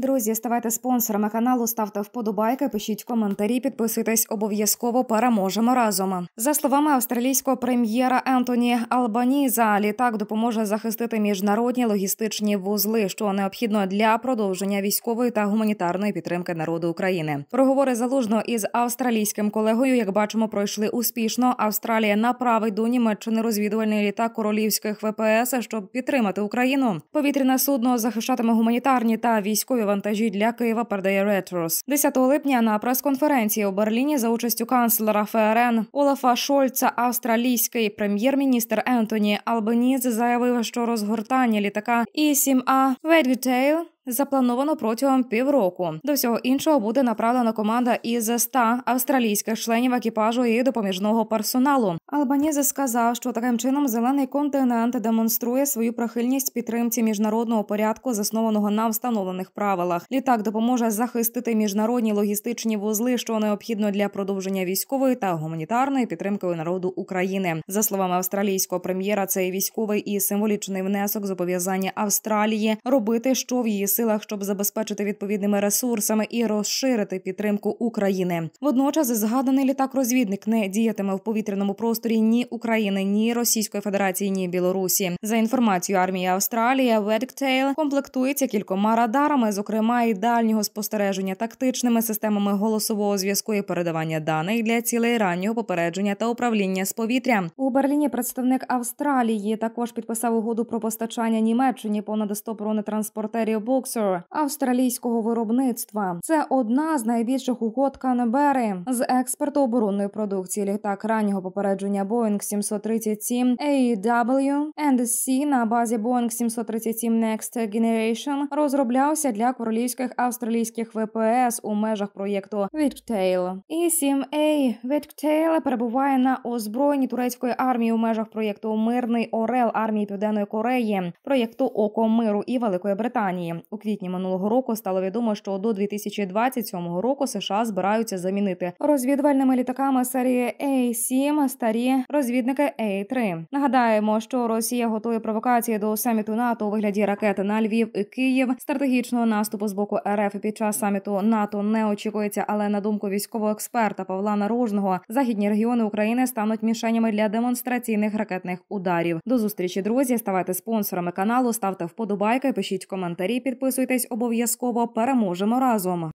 Друзі, ставайте спонсорами каналу, ставте вподобайки, пишіть коментарі, підписуйтесь обов'язково. Переможемо разом. За словами австралійського прем'єра Ентоні Албаніза, літак допоможе захистити міжнародні логістичні вузли, що необхідно для продовження військової та гуманітарної підтримки народу України. Проговори залужно із австралійським колегою, як бачимо, пройшли успішно. Австралія направить до Німеччини розвідувальний літак королівських ВПС, щоб підтримати Україну. Повітряне судно захищатиме гуманітарні та військові вантажі для Києва передає Ретрос. 10 липня на прес-конференції у Берліні за участю канцлера ФРН Олафа Шольца, австралійський прем'єр-міністр Ентоні Албеніз заявив, що розгортання літака і 7 а Ведвітейл заплановано протягом півроку. До всього іншого буде направлена команда із 100 австралійських членів екіпажу і допоміжного персоналу. Албанізе сказав, що таким чином зелений континент демонструє свою прихильність підтримці міжнародного порядку, заснованого на встановлених правилах. Літак допоможе захистити міжнародні логістичні вузли, що необхідно для продовження військової та гуманітарної підтримки народу України. За словами австралійського прем'єра, цей військовий і символічний внесок зобов'язання Австралії робити, що в її силах, щоб забезпечити відповідними ресурсами і розширити підтримку України. Водночас згаданий літак-розвідник не діятиме в повітряному просторі ні України, ні Російської Федерації, ні Білорусі. За інформацією армії Австралії, Ведктейл комплектується кількома радарами, зокрема і дальнього спостереження, тактичними системами голосового зв'язку і передавання даних для цілей раннього попередження та управління з повітря. У Берліні представник Австралії також підписав угоду про постачання Німеччині понад 100 бронетранспортерів бокс коксу австралійського виробництва. Це одна з найбільших угод Канебери з експорту оборонної продукції. Літак раннього попередження Boeing 737 AW e C на базі Boeing 737 Next Generation розроблявся для королівських австралійських ВПС у межах проєкту Віктейл. І 7A Віктейл перебуває на озброєнні турецької армії у межах проєкту Мирний Орел армії Південної Кореї, проєкту Око Миру і Великої Британії квітні минулого року стало відомо, що до 2027 року США збираються замінити розвідувальними літаками серії A-7 старі розвідники A-3. Нагадаємо, що Росія готує провокації до саміту НАТО у вигляді ракети на Львів і Київ. Стратегічного наступу з боку РФ під час саміту НАТО не очікується, але на думку військового експерта Павла Нарожного західні регіони України стануть мішенями для демонстраційних ракетних ударів. До зустрічі друзі ставайте спонсорами каналу, ставте вподобайки, пишіть коментарі під підписуйтесь обов'язково. Переможемо разом.